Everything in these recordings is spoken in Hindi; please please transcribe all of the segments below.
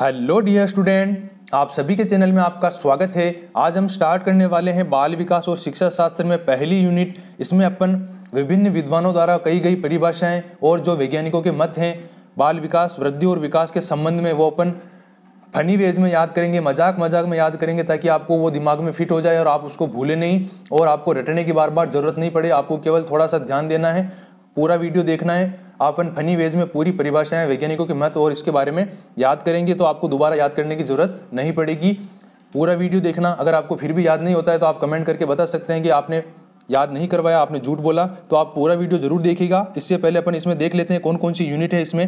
हेलो डियर स्टूडेंट आप सभी के चैनल में आपका स्वागत है आज हम स्टार्ट करने वाले हैं बाल विकास और शिक्षा शास्त्र में पहली यूनिट इसमें अपन विभिन्न विद्वानों द्वारा कही गई परिभाषाएं और जो वैज्ञानिकों के मत हैं बाल विकास वृद्धि और विकास के संबंध में वो अपन फनी वेज में याद करेंगे मजाक मजाक में याद करेंगे ताकि आपको वो दिमाग में फिट हो जाए और आप उसको भूले नहीं और आपको रटने की बार बार ज़रूरत नहीं पड़े आपको केवल थोड़ा सा ध्यान देना है पूरा वीडियो देखना है आप फनी वेज में पूरी परिभाषाएं वैज्ञानिकों के महत्व और इसके बारे में याद करेंगे तो आपको दोबारा याद करने की ज़रूरत नहीं पड़ेगी पूरा वीडियो देखना अगर आपको फिर भी याद नहीं होता है तो आप कमेंट करके बता सकते हैं कि आपने याद नहीं करवाया आपने झूठ बोला तो आप पूरा वीडियो जरूर देखिएगा इससे पहले अपन इसमें देख लेते हैं कौन कौन सी यूनिट है इसमें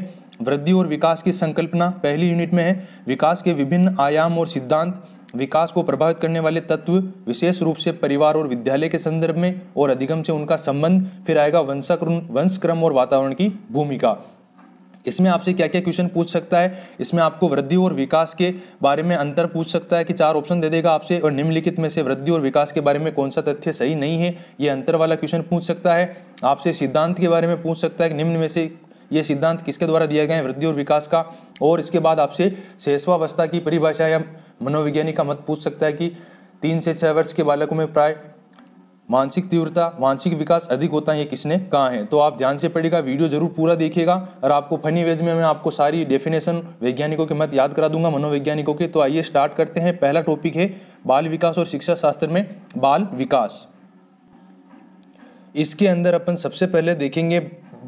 वृद्धि और विकास की संकल्पना पहली यूनिट में है विकास के विभिन्न आयाम और सिद्धांत विकास को प्रभावित करने वाले तत्व विशेष रूप से परिवार और विद्यालय के संदर्भ में और अधिगम से उनका संबंध फिर आएगा वंशक्रम वंशक्रम और वातावरण की भूमिका इसमें आपसे क्या क्या क्वेश्चन पूछ सकता है इसमें आपको वृद्धि और विकास के बारे में अंतर पूछ सकता है कि चार ऑप्शन दे देगा आपसे और निम्नलिखित में से वृद्धि और विकास के बारे में कौन सा तथ्य सही नहीं है ये अंतर वाला क्वेश्चन पूछ सकता है आपसे सिद्धांत के बारे में पूछ सकता है कि निम्न में से ये सिद्धांत किसके द्वारा दिया गया है वृद्धि और विकास का और इसके बाद आपसे शेषवावस्था की परिभाषा या मनोवैज्ञानिक का मत पूछ सकता है कि तीन से छह वर्ष के बालकों में प्राय मानसिक तीव्रता मानसिक विकास अधिक होता है ये किसने कहा है तो आप ध्यान से पढ़ेगा वीडियो जरूर पूरा देखिएगा और आपको फनी वेज में मैं आपको सारी डेफिनेशन वैज्ञानिकों के मत याद करा दूंगा मनोवैज्ञानिकों के तो आइए स्टार्ट करते हैं पहला टॉपिक है बाल विकास और शिक्षा शास्त्र में बाल विकास इसके अंदर अपन सबसे पहले देखेंगे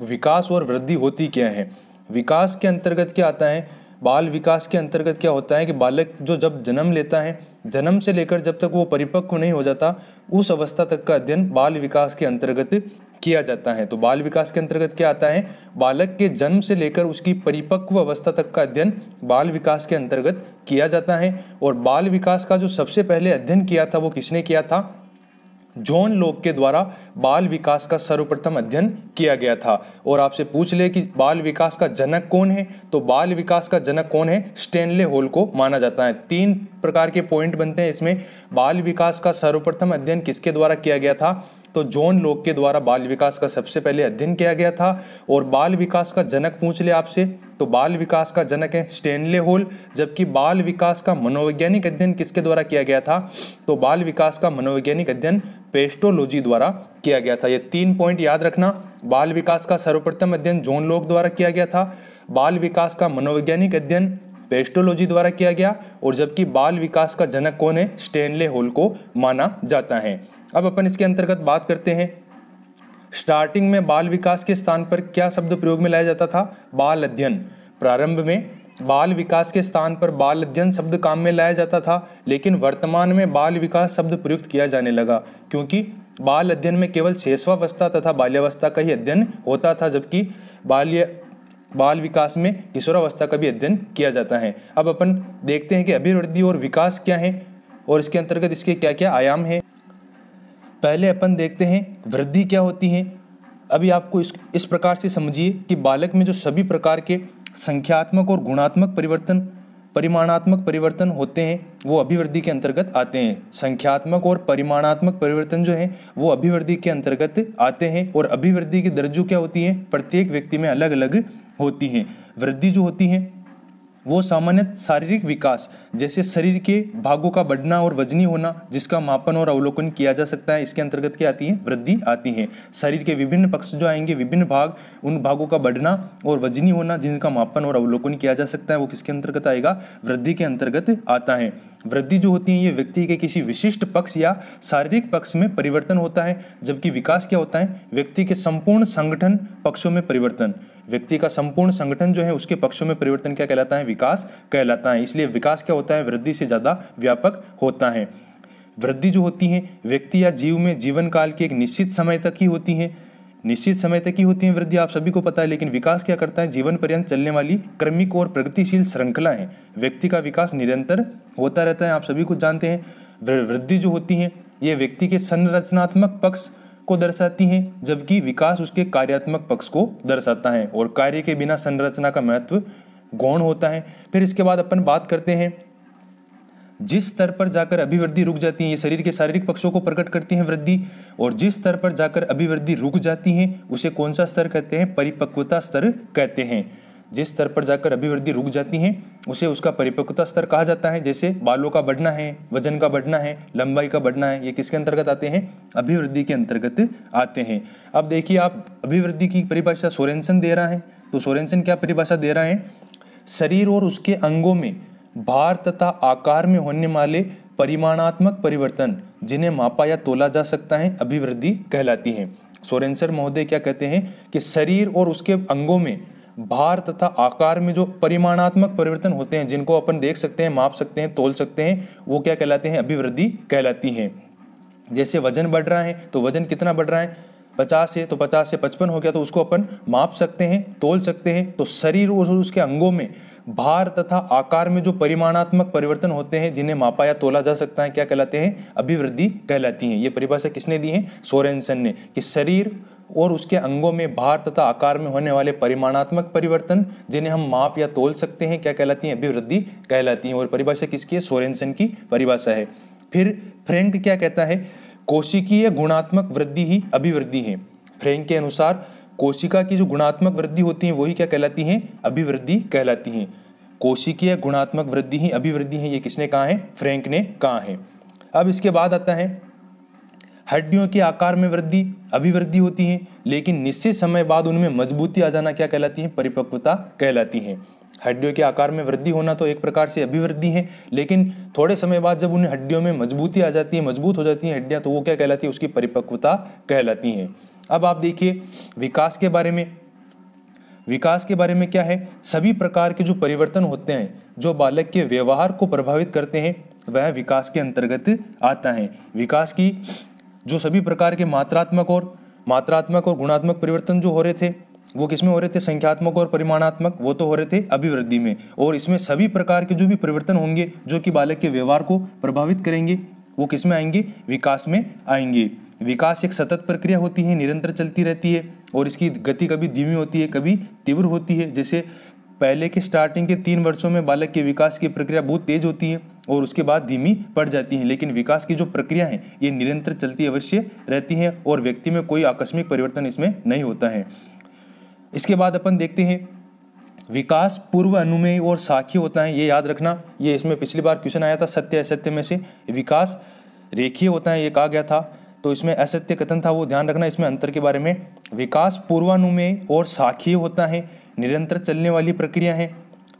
विकास और वृद्धि होती क्या है विकास के अंतर्गत क्या आता है बाल विकास के अंतर्गत क्या होता है कि बालक जो जब जन्म लेता है जन्म से लेकर जब तक वो परिपक्व नहीं हो जाता उस अवस्था तक का अध्ययन बाल विकास के अंतर्गत किया जाता है तो बाल विकास के अंतर्गत क्या आता है बालक के जन्म से लेकर उसकी परिपक्व अवस्था तक का अध्ययन बाल विकास के अंतर्गत किया जाता है और बाल विकास का जो सबसे पहले अध्ययन किया था वो किसने किया था जॉन लोक के द्वारा बाल विकास का सर्वप्रथम अध्ययन किया गया था और आपसे पूछ ले कि बाल विकास का जनक कौन है तो बाल विकास का जनक कौन है स्टेनले होल को माना जाता है तीन प्रकार के पॉइंट बनते हैं इसमें बाल विकास का सर्वप्रथम अध्ययन किसके द्वारा किया गया था तो जॉन लोक के द्वारा बाल विकास का सबसे पहले अध्ययन किया गया था और बाल विकास का जनक पूछ ले आपसे तो बाल विकास का जनक है स्टेनले होल जबकि बाल विकास का मनोवैज्ञानिक अध्ययन किसके द्वारा किया गया था तो बाल विकास का मनोवैज्ञानिक अध्ययन पेस्टोलॉजी द्वारा किया गया था ये तीन पॉइंट याद रखना बाल विकास का सर्वप्रथम अध्ययन जोन लोक द्वारा किया गया था बाल विकास का मनोवैज्ञानिक अध्ययन पेस्टोलॉजी द्वारा किया गया और जबकि बाल विकास का जनक कौन है स्टेनले होल को माना जाता है अब अपन इसके अंतर्गत बात करते हैं स्टार्टिंग में बाल विकास के स्थान पर क्या शब्द प्रयोग में लाया जाता था बाल अध्ययन प्रारंभ में बाल विकास के स्थान पर बाल अध्ययन शब्द काम में लाया जाता था लेकिन वर्तमान में बाल विकास शब्द प्रयुक्त किया जाने लगा क्योंकि बाल अध्ययन में केवल शेषवावस्था तथा बाल्यावस्था का ही अध्ययन होता था जबकि बाल्य बाल विकास में किशोरावस्था का भी अध्ययन किया जाता है अब अपन देखते हैं कि अभिवृद्धि और विकास क्या है और इसके अंतर्गत इसके क्या क्या आयाम हैं पहले अपन देखते हैं वृद्धि क्या होती है अभी आपको इस इस प्रकार से समझिए कि बालक में जो सभी प्रकार के संख्यात्मक और गुणात्मक परिवर्तन परिमाणात्मक परिवर्तन होते हैं वो अभिवृद्धि के अंतर्गत आते हैं संख्यात्मक और परिमाणात्मक परिवर्तन जो हैं वो अभिवृद्धि के अंतर्गत आते हैं और अभिवृद्धि की दर जो क्या होती है प्रत्येक व्यक्ति में अलग अलग होती हैं वृद्धि जो होती है वो सामान्य शारीरिक विकास जैसे शरीर के भागों का बढ़ना और वजनी होना जिसका मापन और अवलोकन किया जा सकता है इसके अंतर्गत क्या आती है वृद्धि आती है शरीर के विभिन्न पक्ष जो आएंगे विभिन्न भाग उन भागों का बढ़ना और वजनी होना जिनका मापन और अवलोकन किया जा सकता है वो किसके अंतर्गत आएगा वृद्धि के अंतर्गत आता है वृद्धि जो होती है ये व्यक्ति के किसी विशिष्ट पक्ष या शारीरिक पक्ष में परिवर्तन होता है जबकि विकास क्या होता है व्यक्ति के संपूर्ण संगठन पक्षों में परिवर्तन व्यक्ति का संपूर्ण संगठन जो है उसके पक्षों में परिवर्तन क्या कहलाता है विकास कहलाता है इसलिए विकास क्या होता है वृद्धि से ज़्यादा व्यापक होता है वृद्धि जो होती है व्यक्ति या जीव में जीवन काल के एक निश्चित समय तक ही होती है निश्चित समय तक ही होती है वृद्धि आप सभी को पता है लेकिन विकास क्या करता है जीवन पर्यंत चलने वाली क्रमिक और प्रगतिशील श्रृंखला है व्यक्ति का विकास निरंतर होता रहता है आप सभी को जानते हैं वृद्धि जो होती है ये व्यक्ति के संरचनात्मक पक्ष को दर्शाती हैं जबकि विकास उसके कार्यात्मक पक्ष को दर्शाता है और कार्य के बिना संरचना का महत्व गौण होता है फिर इसके बाद अपन बात करते हैं जिस स्तर पर जाकर अभिवृद्धि रुक जाती है ये शरीर के शारीरिक पक्षों को प्रकट करती हैं वृद्धि और जिस स्तर पर जाकर अभिवृद्धि रुक जाती है उसे कौन सा स्तर कहते हैं परिपक्वता स्तर कहते हैं जिस स्तर पर जाकर अभिवृद्धि रुक जाती है उसे उसका परिपक्वता स्तर कहा जाता है जैसे बालों का बढ़ना है वजन का बढ़ना है लंबाई का बढ़ना है ये किसके अंतर्गत आते हैं अभिवृद्धि के अंतर्गत आते हैं अब देखिए आप अभिवृद्धि की परिभाषा सोरेंसन दे रहा है तो सोरेंसन क्या परिभाषा दे रहा है शरीर और उसके अंगों में भार तथा आकार में होने वाले परिमाणात्मक परिवर्तन जिन्हें मापा या तोला जा सकता है अभिवृद्धि कहलाती है सोरेंसर महोदय क्या कहते हैं कि शरीर और उसके अंगों में भार तथा आकार में जो परिमाणात्मक परिवर्तन होते हैं जिनको अपन देख सकते हैं माप सकते हैं तोल सकते हैं वो क्या कहलाते हैं अभिवृद्धि कहलाती हैं जैसे वजन बढ़ रहा है तो वजन कितना बढ़ रहा है पचास से तो पचास से पचपन हो गया तो उसको अपन माप सकते हैं तोल सकते हैं तो शरीर और उसके अंगों में भार तथा आकार में जो परिमाणात्मक परिवर्तन होते हैं जिन्हें मापा या तोला जा सकता है क्या कहलाते हैं अभिवृद्धि कहलाती है ये परिभाषा किसने दी है सोरेनसन ने कि शरीर और उसके अंगों में भार तथा आकार में होने वाले परिमाणात्मक परिवर्तन जिन्हें हम माप या तोल सकते हैं क्या कहलाती हैं अभिवृद्धि कहलाती हैं और परिभाषा किसकी है सोरेनसन की परिभाषा है फिर फ्रेंक क्या कहता है कोशिकीय गुणात्मक वृद्धि ही अभिवृद्धि है फ्रेंक के अनुसार कोशिका की जो गुणात्मक वृद्धि होती है वही क्या कहलाती है अभिवृद्धि कहलाती है कोशिकीय गुणात्मक वृद्धि ही अभिवृद्धि है ये किसने कहा है फ्रेंक ने कहा है अब इसके बाद आता है हड्डियों के आकार में वृद्धि अभिवृद्धि होती है लेकिन निश्चित समय बाद उनमें मजबूती आ जाना क्या कहलाती है परिपक्वता कहलाती है हड्डियों के आकार में वृद्धि होना तो एक प्रकार से अभिवृद्धि है लेकिन थोड़े समय बाद जब उन्हें हड्डियों में मजबूती आ जाती है मजबूत हो जाती है हड्डियाँ तो वो क्या कहलाती है उसकी परिपक्वता कहलाती हैं अब आप देखिए विकास के बारे में विकास के बारे में क्या है सभी प्रकार के जो परिवर्तन होते हैं जो बालक के व्यवहार को प्रभावित करते हैं वह विकास के अंतर्गत आता है विकास की जो सभी प्रकार के मात्रात्मक और मात्रात्मक और गुणात्मक परिवर्तन जो हो रहे थे वो किसमें हो रहे थे संख्यात्मक और परिमाणात्मक वो तो हो रहे थे अभिवृद्धि में और इसमें सभी प्रकार के जो भी परिवर्तन होंगे जो कि बालक के व्यवहार को प्रभावित करेंगे वो किसमें आएंगे विकास में आएंगे विकास एक सतत प्रक्रिया होती है निरंतर चलती रहती है और इसकी गति कभी धीमी होती है कभी तीव्र होती है जैसे पहले के स्टार्टिंग के तीन वर्षों में बालक के विकास की प्रक्रिया बहुत तेज होती है और उसके बाद धीमी पड़ जाती है लेकिन विकास की जो प्रक्रिया है ये निरंतर चलती अवश्य रहती है और व्यक्ति में कोई आकस्मिक परिवर्तन इसमें नहीं होता है इसके बाद अपन देखते हैं विकास पूर्व अनुमेय और साखी होता है ये याद रखना ये इसमें पिछली बार क्वेश्चन आया था सत्य असत्य में से विकास रेखीय होता है ये कहा गया था तो इसमें असत्य कथन था वो ध्यान रखना इसमें अंतर के बारे में विकास पूर्वानुमेय और साखीय होता है निरंतर चलने वाली प्रक्रिया है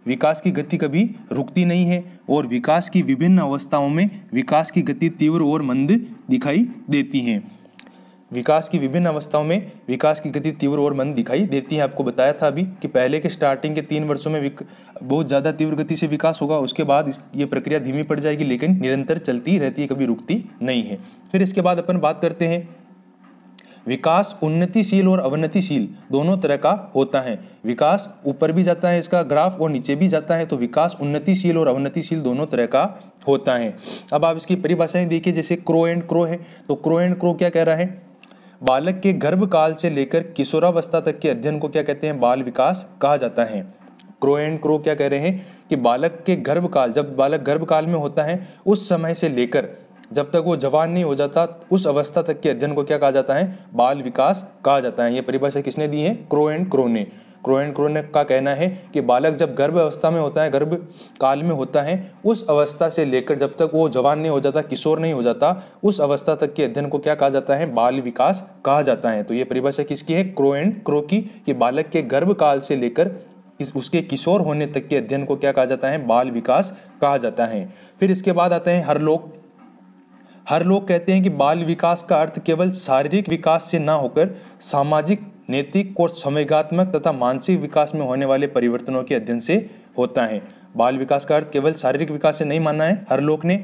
विकास की गति कभी रुकती नहीं है और विकास की विभिन्न अवस्थाओं में विकास की गति तीव्र और मंद दिखाई देती है विकास की विभिन्न अवस्थाओं में विकास की गति तीव्र और मंद दिखाई देती है आपको बताया था अभी कि पहले के स्टार्टिंग के तीन वर्षों में बहुत ज़्यादा तीव्र गति से विकास होगा उसके बाद ये प्रक्रिया धीमी पड़ जाएगी लेकिन निरंतर चलती रहती है कभी रुकती नहीं है फिर इसके बाद अपन बात करते हैं विकास उन्नतिशील और अवनतिशील दोनों तरह का होता है विकास ऊपर भी जाता है इसका ग्राफ और नीचे भी जाता है तो विकास उन्नतिशील और अवनतिशील दोनों तरह का होता है अब आप इसकी परिभाषाएं देखिए जैसे क्रो एंड क्रो है तो क्रो एंड क्रो क्या कह रहा है बालक के गर्भकाल से लेकर किशोरावस्था तक के अध्ययन को क्या कहते हैं बाल विकास कहा जाता है क्रो एंड क्रो क्या कह रहे हैं कि बालक के गर्भकाल जब बालक गर्भकाल में होता है उस समय से लेकर जब तक वो जवान नहीं हो जाता उस अवस्था तक के अध्ययन को क्या कहा जाता है बाल विकास कहा जाता है ये परिभाषा किसने दी है क्रो एंड क्रो ने क्रो एंड क्रो ने का कहना है कि बालक जब गर्भ अवस्था में होता है गर्भ काल में होता है उस अवस्था से लेकर जब तक वो जवान नहीं हो जाता किशोर नहीं हो जाता उस अवस्था तक के अध्ययन को क्या कहा जाता है बाल विकास कहा जाता है तो ये परिभाषा किसकी है क्रो एंड क्रो की कि बालक के गर्भ काल से लेकर उसके किशोर होने तक के अध्ययन को क्या कहा जाता है बाल विकास कहा जाता है फिर इसके बाद आते हैं हर लोग हर लोग कहते हैं कि बाल विकास का अर्थ केवल शारीरिक विकास से ना होकर सामाजिक नैतिक और संवेगात्मक तथा मानसिक विकास में होने वाले परिवर्तनों के अध्ययन से होता है बाल विकास का अर्थ केवल शारीरिक विकास से नहीं माना है हर लोग ने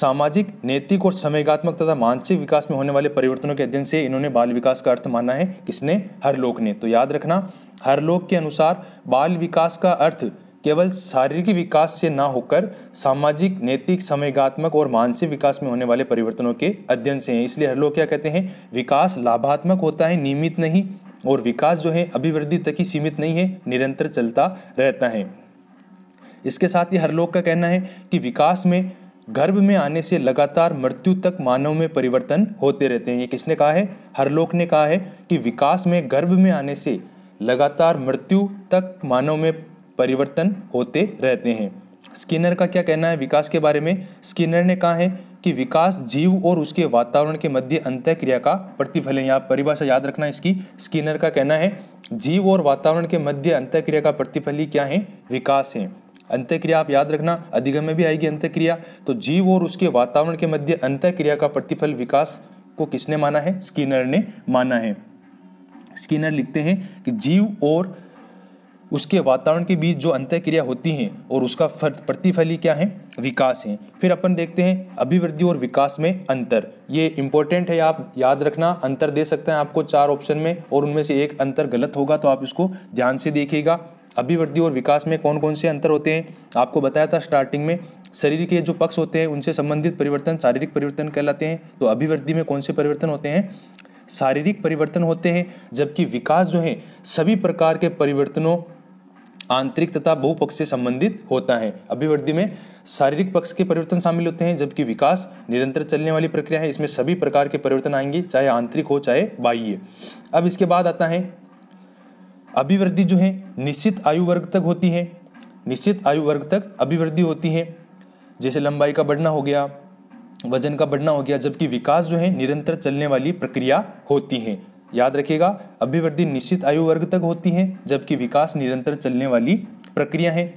सामाजिक नैतिक और संवेगात्मक तथा मानसिक विकास में होने वाले परिवर्तनों के अध्ययन से इन्होंने बाल विकास का अर्थ माना है किसने हर लोग ने तो याद रखना हर लोग के अनुसार बाल विकास का अर्थ केवल शारीरिक विकास से ना होकर सामाजिक नैतिक संवेगात्मक और मानसिक विकास में होने वाले परिवर्तनों के अध्ययन से हैं इसलिए हर लोग क्या कहते हैं विकास लाभात्मक होता है नियमित नहीं और विकास जो है अभिवृद्धि तक ही सीमित नहीं है निरंतर चलता रहता है इसके साथ ही हर लोग का कहना है कि विकास में गर्भ में आने से लगातार मृत्यु तक मानव में परिवर्तन होते रहते हैं ये किसने कहा है हर लोग ने कहा है कि विकास में गर्भ में आने से लगातार मृत्यु तक मानव में परिवर्तन होते रहते हैं स्किनर का क्या कहना है विकास के बारे में स्किनर ने कहा है कि विकास जीव और उसके वातावरण के मध्य अंतक्रिया का प्रतिफल है यहाँ परिभाषा याद रखना इसकी स्किनर का कहना है जीव और वातावरण के मध्य अंतक्रिया का प्रतिफल ही क्या है विकास है अंत्यक्रिया आप याद रखना अधिगम में भी आएगी अंत्यक्रिया तो जीव और उसके वातावरण के मध्य अंत्यक्रिया का प्रतिफल विकास को किसने माना है स्किनर ने माना है स्किनर लिखते हैं कि जीव और उसके वातावरण के बीच जो अंत्यक्रिया होती हैं और उसका प्रतिफली क्या है विकास है फिर अपन देखते हैं अभिवृद्धि और विकास में अंतर ये इंपॉर्टेंट है आप याद रखना अंतर दे सकते हैं आपको चार ऑप्शन में और उनमें से एक अंतर गलत होगा तो आप इसको ध्यान से देखिएगा अभिवृद्धि और विकास में कौन कौन से अंतर होते हैं आपको बताया था स्टार्टिंग में शरीर के जो पक्ष होते हैं उनसे संबंधित परिवर्तन शारीरिक परिवर्तन कहलाते हैं तो अभिवृद्धि में कौन से परिवर्तन होते हैं शारीरिक परिवर्तन होते हैं जबकि विकास जो है सभी प्रकार के परिवर्तनों आंतरिक तथा बहुपक्ष से संबंधित होता है अभिवृद्धि में शारीरिक पक्ष के परिवर्तन शामिल होते हैं जबकि विकास निरंतर चलने वाली प्रक्रिया है इसमें सभी प्रकार के परिवर्तन आएंगे चाहे आंतरिक हो चाहे बाह्य अब इसके बाद आता है अभिवृद्धि जो है निश्चित आयु वर्ग तक होती है निश्चित आयु वर्ग तक अभिवृद्धि होती है जैसे लंबाई का बढ़ना हो गया वजन का बढ़ना हो गया जबकि विकास जो है निरंतर चलने वाली प्रक्रिया होती है याद रखिएगा अभिवृद्धि निश्चित आयु वर्ग तक होती है जबकि विकास निरंतर चलने वाली प्रक्रिया है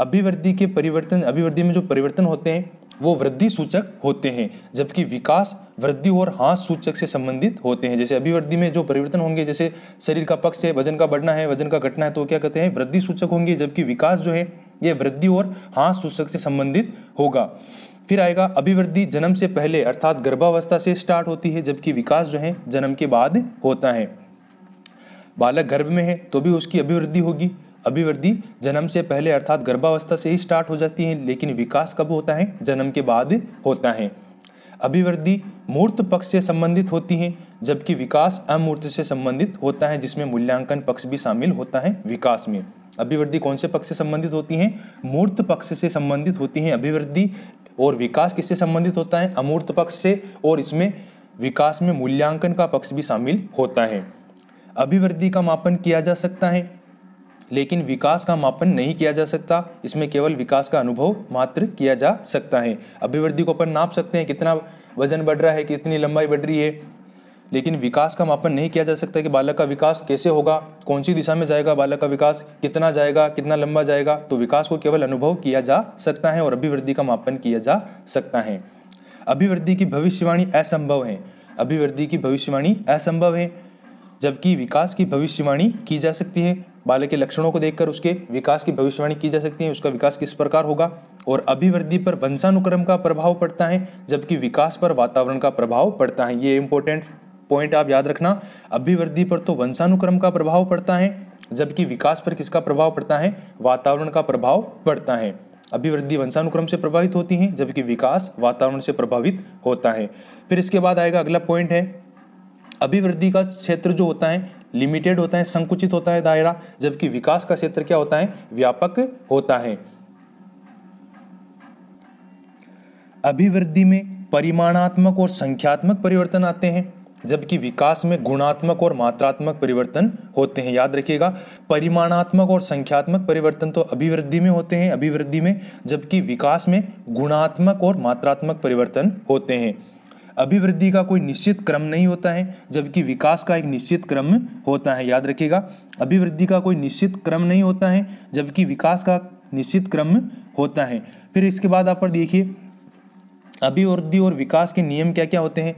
अभिवृद्धि के परिवर्तन अभिवृद्धि में जो परिवर्तन होते हैं वो वृद्धि सूचक होते हैं जबकि विकास वृद्धि और हाँस सूचक से संबंधित होते हैं जैसे अभिवृद्धि में जो परिवर्तन होंगे जैसे शरीर का पक्ष है वजन का बढ़ना है वजन का घटना है तो क्या कहते हैं वृद्धि सूचक होंगे जबकि विकास जो है ये वृद्धि और हास सूचक से संबंधित होगा फिर आएगा अभिवृद्धि जन्म से पहले अर्थात गर्भावस्था से स्टार्ट होती है जबकि विकास जो है जन्म के बाद होता है बालक गर्भ में है तो भी उसकी अभिवृद्धि होगी अभिवृद्धि जन्म से पहले अर्थात गर्भावस्था से ही स्टार्ट हो जाती है लेकिन विकास कब होता है जन्म के बाद होता है अभिवृद्धि मूर्त पक्ष से संबंधित होती है जबकि विकास अमूर्त से संबंधित होता है जिसमें मूल्यांकन पक्ष भी शामिल होता है विकास में अभिवृद्धि कौन से पक्ष से संबंधित होती है मूर्त पक्ष से संबंधित होती है अभिवृद्धि और विकास किससे संबंधित होता है अमूर्त पक्ष से और इसमें विकास में मूल्यांकन का पक्ष भी शामिल होता है अभिवृद्धि का मापन किया जा सकता है लेकिन विकास का मापन नहीं किया जा सकता इसमें केवल विकास का अनुभव मात्र किया जा सकता है अभिवृद्धि को अपन नाप सकते हैं कितना वजन बढ़ रहा है कितनी लंबाई बढ़ रही है लेकिन विकास का मापन नहीं किया जा सकता कि बालक का विकास कैसे होगा कौन सी दिशा में जाएगा बालक का विकास कितना जाएगा कितना लंबा जाएगा तो विकास को केवल अनुभव किया जा सकता है और अभिवृद्धि का मापन किया जा सकता है अभिवृद्धि की भविष्यवाणी असंभव है अभिवृद्धि की भविष्यवाणी असंभव है जबकि विकास की भविष्यवाणी की जा सकती है बालक के लक्षणों को देखकर उसके विकास की भविष्यवाणी की जा सकती है उसका विकास किस प्रकार होगा और अभिवृद्धि पर वंशानुक्रम का प्रभाव पड़ता है जबकि विकास पर वातावरण का प्रभाव पड़ता है ये इंपॉर्टेंट पॉइंट आप याद रखना अभिवृद्धि पर तो वंशानुक्रम का प्रभाव पड़ता है जबकि विकास पर किसका प्रभाव पड़ता है वातावरण का प्रभाव पड़ता है अभिवृद्धि वंशानुक्रम से प्रभावित होती है जबकि विकास वातावरण से प्रभावित होता है फिर इसके बाद आएगा अगला पॉइंट है अभिवृद्धि का क्षेत्र जो होता है लिमिटेड होता है संकुचित होता है दायरा जबकि विकास का क्षेत्र क्या होता है व्यापक होता है अभिवृद्धि में परिमाणात्मक और संख्यात्मक परिवर्तन आते हैं जबकि विकास में गुणात्मक और मात्रात्मक परिवर्तन होते हैं याद रखिएगा परिमाणात्मक और संख्यात्मक परिवर्तन तो अभिवृद्धि में होते हैं अभिवृद्धि में जबकि विकास में गुणात्मक और मात्रात्मक परिवर्तन होते हैं अभिवृद्धि का कोई निश्चित क्रम नहीं होता है जबकि विकास का एक निश्चित क्रम होता है याद रखिएगा अभिवृद्धि का कोई निश्चित क्रम नहीं होता है जबकि विकास का निश्चित क्रम होता है फिर इसके बाद आप पर देखिए अभिवृद्धि और विकास के नियम क्या क्या होते हैं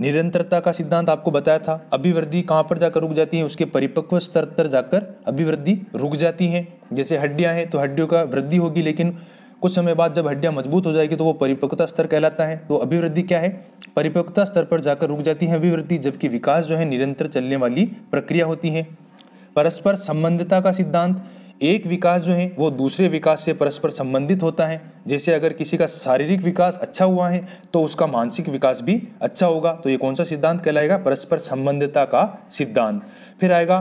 निरंतरता का सिद्धांत आपको बताया था अभिवृद्धि कहाँ पर जाकर रुक जाती है उसके परिपक्व स्तर पर जाकर अभिवृद्धि रुक जाती है जैसे हड्डियाँ हैं तो हड्डियों का वृद्धि होगी लेकिन कुछ समय बाद जब हड्डियाँ मजबूत हो जाएगी तो वो परिपक्वता स्तर कहलाता है तो अभिवृद्धि क्या है परिपक्वता स्तर पर जाकर रुक जाती है अभिवृद्धि जबकि विकास जो है निरंतर चलने वाली प्रक्रिया होती है परस्पर संबंधता का सिद्धांत एक विकास जो है वो दूसरे विकास से परस्पर संबंधित होता है जैसे अगर किसी का शारीरिक विकास अच्छा हुआ है तो उसका मानसिक विकास भी अच्छा होगा तो ये कौन सा सिद्धांत कहलाएगा परस्पर संबंधता का सिद्धांत फिर आएगा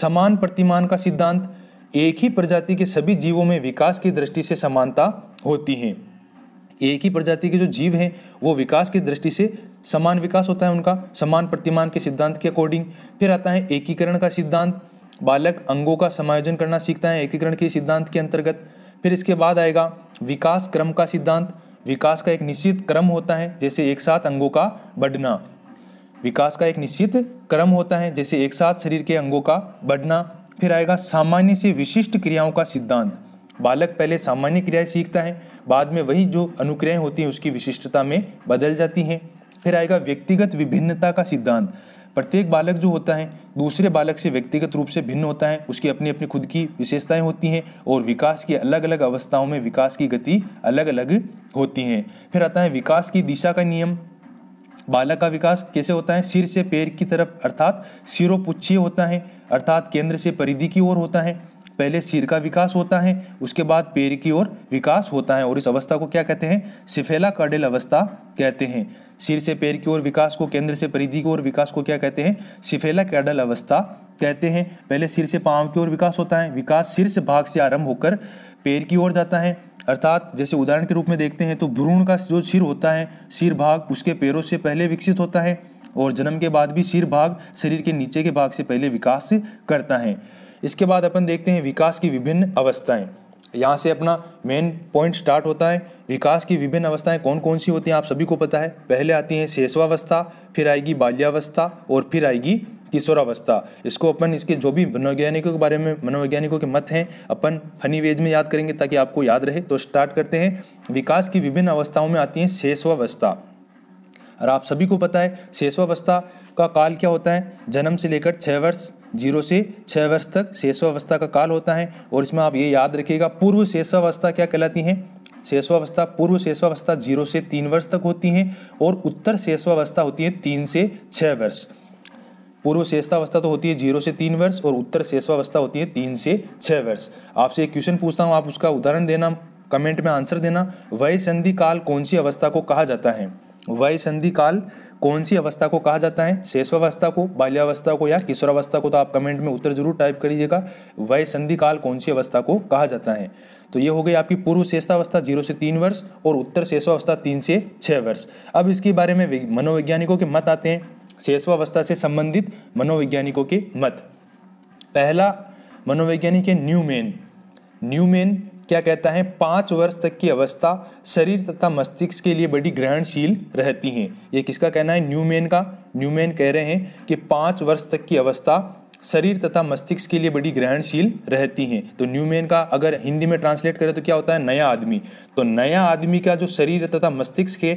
समान प्रतिमान का सिद्धांत एक ही प्रजाति के सभी जीवों में विकास की दृष्टि से समानता होती है एक ही प्रजाति के जो जीव हैं वो विकास की दृष्टि से समान विकास होता है उनका समान प्रतिमान के सिद्धांत के अकॉर्डिंग फिर आता है एकीकरण का सिद्धांत बालक अंगों का समायोजन करना सीखता है एकीकरण के सिद्धांत के अंतर्गत फिर इसके बाद आएगा विकास क्रम का सिद्धांत विकास का एक निश्चित क्रम होता है जैसे एक साथ अंगों का बढ़ना विकास का एक निश्चित क्रम होता है जैसे एक साथ शरीर के अंगों का बढ़ना फिर आएगा सामान्य से विशिष्ट क्रियाओं का सिद्धांत बालक पहले सामान्य क्रियाएं सीखता है बाद में वही जो अनुक्रियाएं होती हैं उसकी विशिष्टता में बदल जाती हैं फिर आएगा व्यक्तिगत विभिन्नता का सिद्धांत प्रत्येक बालक जो होता है दूसरे बालक से व्यक्तिगत रूप से भिन्न होता है उसकी अपनी अपनी खुद की विशेषताएं होती हैं और विकास की अलग अलग अवस्थाओं में विकास की गति अलग अलग होती हैं फिर आता है विकास की दिशा का नियम बालक का विकास कैसे होता है सिर से पैर की तरफ अर्थात सिरोपुच्छीय होता है अर्थात केंद्र से परिधि की ओर होता है पहले सिर का विकास होता है उसके बाद पैर की ओर विकास होता है और इस अवस्था को क्या कहते हैं सिफेला कर्डेल अवस्था कहते हैं सिर से पैर की ओर विकास को केंद्र से परिधि की ओर विकास को क्या कहते हैं सिफेला कैडल अवस्था कहते हैं पहले सिर से पाँव की ओर विकास होता है विकास शीर्ष भाग से आरंभ होकर पैर की ओर जाता है अर्थात जैसे उदाहरण के रूप में देखते हैं तो भ्रूण का जो सिर होता है सिर भाग उसके पैरों से पहले विकसित होता है और जन्म के बाद भी सिर भाग शरीर के नीचे के भाग से पहले विकास करता है इसके बाद अपन देखते हैं विकास की विभिन्न अवस्थाएं यहाँ से अपना मेन पॉइंट स्टार्ट होता है विकास की विभिन्न अवस्थाएं कौन कौन सी होती हैं आप सभी को पता है पहले आती हैं शेषवावस्था फिर आएगी बाल्यावस्था और फिर आएगी किशोरावस्था इसको अपन इसके जो भी मनोवैज्ञानिकों के बारे में मनोवैज्ञानिकों के मत हैं अपन हनी वेज में याद करेंगे ताकि आपको याद रहे तो स्टार्ट करते हैं विकास की विभिन्न अवस्थाओं में आती हैं शेषवावस्था और आप सभी को पता है शेषवावस्था का काल क्या होता है जन्म से लेकर छः वर्ष जीरो से छः वर्ष तक शेषवावस्था का काल होता है और इसमें आप ये याद रखिएगा पूर्व शेषवावस्था क्या कहलाती है शेषवावस्था पूर्व शेषवावस्था जीरो से तीन वर्ष तक होती है और उत्तर शेषवावस्था होती है तीन से छः वर्ष पूर्व शेषावस्था तो होती है जीरो से तीन वर्ष और उत्तर शेषावस्था होती है तीन से छः वर्ष आपसे एक क्वेश्चन पूछता हूँ आप उसका उदाहरण देना कमेंट में आंसर देना वय संधि काल कौन सी अवस्था को कहा जाता है वय संधि काल कौन सी अवस्था को कहा जाता है शेषवावस्था को बाल्यावस्था को या किशोरावस्था को तो आप कमेंट में उत्तर जरूर टाइप करिएगा वय संधि काल कौन सी अवस्था को कहा जाता है तो ये हो गई आपकी पूर्व शेषावस्था जीरो से तीन वर्ष और उत्तर शेषावस्था तीन से छः वर्ष अब इसके बारे में मनोवैज्ञानिकों के मत आते हैं शेषवावस्था से संबंधित मनोवैज्ञानिकों के मत पहला मनोवैज्ञानिक है न्यूमेन न्यूमेन क्या कहता है पाँच वर्ष तक की अवस्था शरीर तथा मस्तिष्क के लिए बड़ी ग्रहणशील रहती है ये किसका कहना है न्यूमैन का न्यूमैन कह रहे हैं कि पाँच वर्ष तक की अवस्था शरीर तथा मस्तिष्क के लिए बड़ी ग्रहणशील रहती हैं तो न्यूमैन का अगर हिंदी में ट्रांसलेट करें तो क्या होता है नया आदमी तो नया आदमी का जो शरीर तथा मस्तिष्क है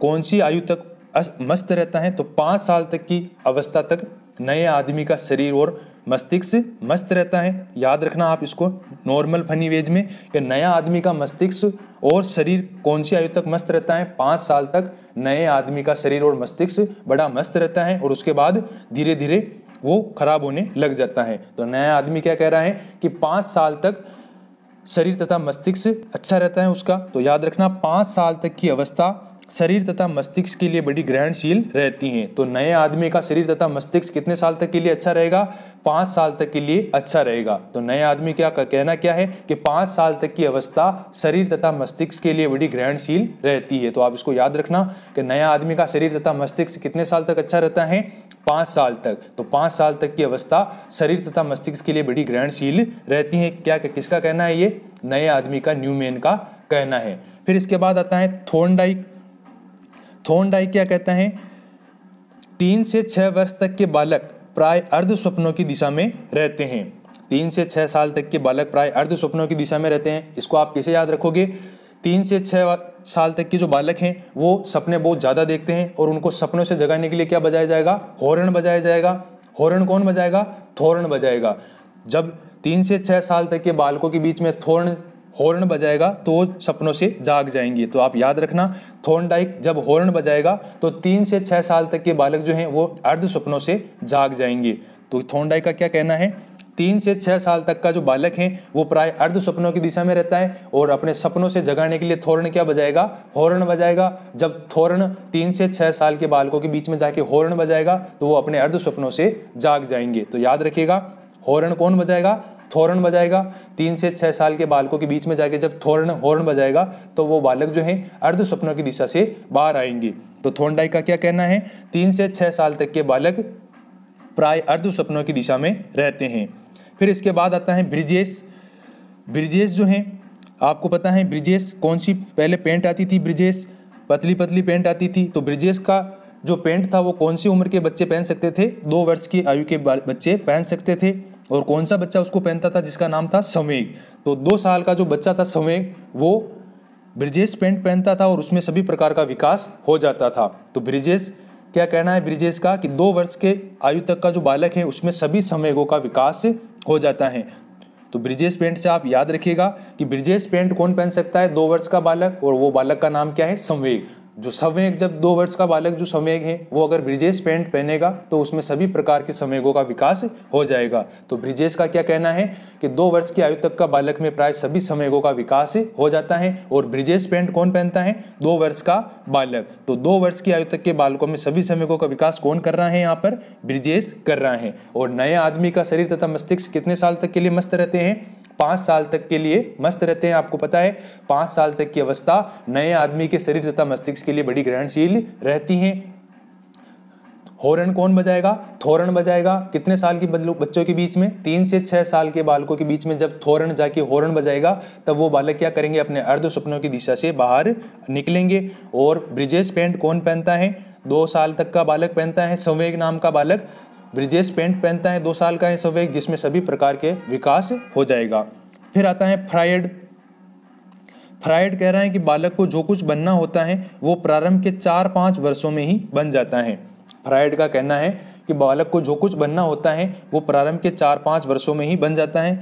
कौन सी आयु तक मस्त रहता है तो पाँच साल तक की अवस्था तक नए आदमी का शरीर और मस्तिष्क मस्त रहता है याद रखना आप इसको नॉर्मल फनी वेज में कि नया आदमी का मस्तिष्क और शरीर कौन सी आयु तक मस्त रहता है पाँच साल तक नए आदमी का शरीर और मस्तिष्क बड़ा मस्त रहता है और उसके बाद धीरे धीरे वो खराब होने लग जाता है तो नया आदमी क्या कह रहा है कि पाँच साल तक शरीर तथा मस्तिष्क अच्छा रहता है उसका तो याद रखना पाँच साल तक की अवस्था शरीर तथा मस्तिष्क के लिए बड़ी ग्रहणशील रहती हैं तो नए आदमी का शरीर तथा मस्तिष्क कितने साल तक के लिए अच्छा रहेगा पाँच साल तक के लिए अच्छा रहेगा तो नए आदमी क्या कहना क्या है कि पाँच साल तक की अवस्था शरीर तथा मस्तिष्क के लिए बड़ी ग्रहणशील रहती है तो आप इसको याद रखना कि नया आदमी का शरीर तथा मस्तिष्क कितने साल तक अच्छा रहता है पाँच साल तक तो पाँच साल तक की अवस्था शरीर तथा मस्तिष्क के लिए बड़ी ग्रहणशील रहती है क्या किसका कहना है ये नए आदमी का न्यूमैन का कहना है फिर इसके बाद आता है थोनडाइक थोनडाई क्या कहते हैं तीन से छः वर्ष तक के बालक प्राय अर्ध स्वप्नों की दिशा में रहते हैं तीन से छः साल तक के बालक प्राय अर्ध स्वप्नों की दिशा में रहते हैं इसको आप कैसे याद रखोगे तीन से छः साल तक के जो बालक हैं वो सपने बहुत ज़्यादा देखते हैं और उनको सपनों से जगाने के लिए क्या बजाया जाएगा हॉर्न बजाया जाएगा हॉर्न कौन बजाएगा थोरण बजाएगा जब तीन से छः साल तक के बालकों के बीच में थोरण हॉर्न बजाएगा तो सपनों से जाग जाएंगे तो आप याद रखना डाइक जब हॉर्न बजाएगा तो तीन से छह साल तक के बालक जो हैं वो अर्ध सपनों से जाग जाएंगे तो थोनडाइक का क्या कहना है तीन से छह साल तक का जो बालक है वो प्राय अर्ध सपनों की दिशा में रहता है और अपने सपनों से जगाने के लिए थोरण क्या बजाएगा हॉर्न बजाएगा जब थोरण तीन से छह साल के बालकों के बीच में जाके हॉर्न बजाएगा तो वो अपने अर्ध सपनों से जाग जाएंगे तो याद रखिएगा हॉर्न कौन बजाएगा थोरन बजाएगा तीन से छः साल के बालकों के बीच में जाके जब थोरन होरण बजाएगा तो वो बालक जो है अर्ध स्वप्न की दिशा से बाहर आएंगे तो डाई का क्या कहना है तीन से छः साल तक के बालक प्राय अर्ध स्वप्नों की दिशा में रहते हैं फिर इसके बाद आता है ब्रिजेस ब्रिजेस जो हैं आपको पता है ब्रिजेस कौन सी पहले पेंट आती थी ब्रिजेस पतली पतली पेंट आती थी तो ब्रिजेस का जो पेंट था वो कौन सी उम्र के बच्चे पहन सकते थे दो वर्ष की आयु के बच्चे पहन सकते थे और कौन सा बच्चा उसको पहनता था जिसका नाम था संवेग तो दो साल का जो बच्चा था संवेग वो ब्रिजेश पेंट पहनता था और उसमें सभी प्रकार का विकास हो जाता था तो ब्रिजेश क्या कहना है ब्रिजेश का कि दो वर्ष के आयु तक का जो बालक है उसमें सभी संवेगों का विकास हो जाता है तो ब्रिजेश पेंट से आप याद रखिएगा कि ब्रिजेश पेंट कौन पहन सकता है दो वर्ष का बालक और वो बालक का नाम क्या है संवेग जो संवेग जब दो वर्ष का बालक जो संवेग है वो अगर ब्रिजेश पेंट पहनेगा तो उसमें सभी प्रकार के संवेगों का विकास हो जाएगा तो ब्रिजेश का क्या कहना है कि दो वर्ष की आयु तक का बालक में प्राय सभी संवेगों का विकास हो जाता है और ब्रिजेश पेंट कौन पहनता है दो वर्ष का बालक तो दो वर्ष की आयु तक के बालकों में सभी संवेगों का विकास कौन कर रहा है यहाँ पर ब्रिजेश कर रहा है और नए आदमी का शरीर तथा मस्तिष्क कितने साल तक के लिए मस्त रहते हैं पांच साल तक के लिए मस्त रहते हैं आपको पता है पांच साल तक की अवस्था नए आदमी के शरीर तथा मस्तिष्क के लिए बड़ी ग्रहणशील रहती है होरन कौन बजाएगा थोरन बजाएगा कितने साल के बच्चों के बीच में तीन से छह साल के बालकों के बीच में जब थोरन जाके होरन बजाएगा तब वो बालक क्या करेंगे अपने अर्ध सपनों की दिशा से बाहर निकलेंगे और ब्रिजेस पेंट कौन पहनता है दो साल तक का बालक पहनता है संवेग नाम का बालक ब्रिजेश पेंट पहनता है दो साल का है सवेग जिसमें सभी प्रकार के विकास हो जाएगा फिर आता है फ्राइड फ्राइड कह रहा है कि बालक को जो कुछ बनना होता है वो प्रारंभ के चार पाँच वर्षों में ही बन जाता है फ्राइड का कहना है कि बालक को जो कुछ बनना होता है वो प्रारंभ के चार पाँच वर्षों में ही बन जाता है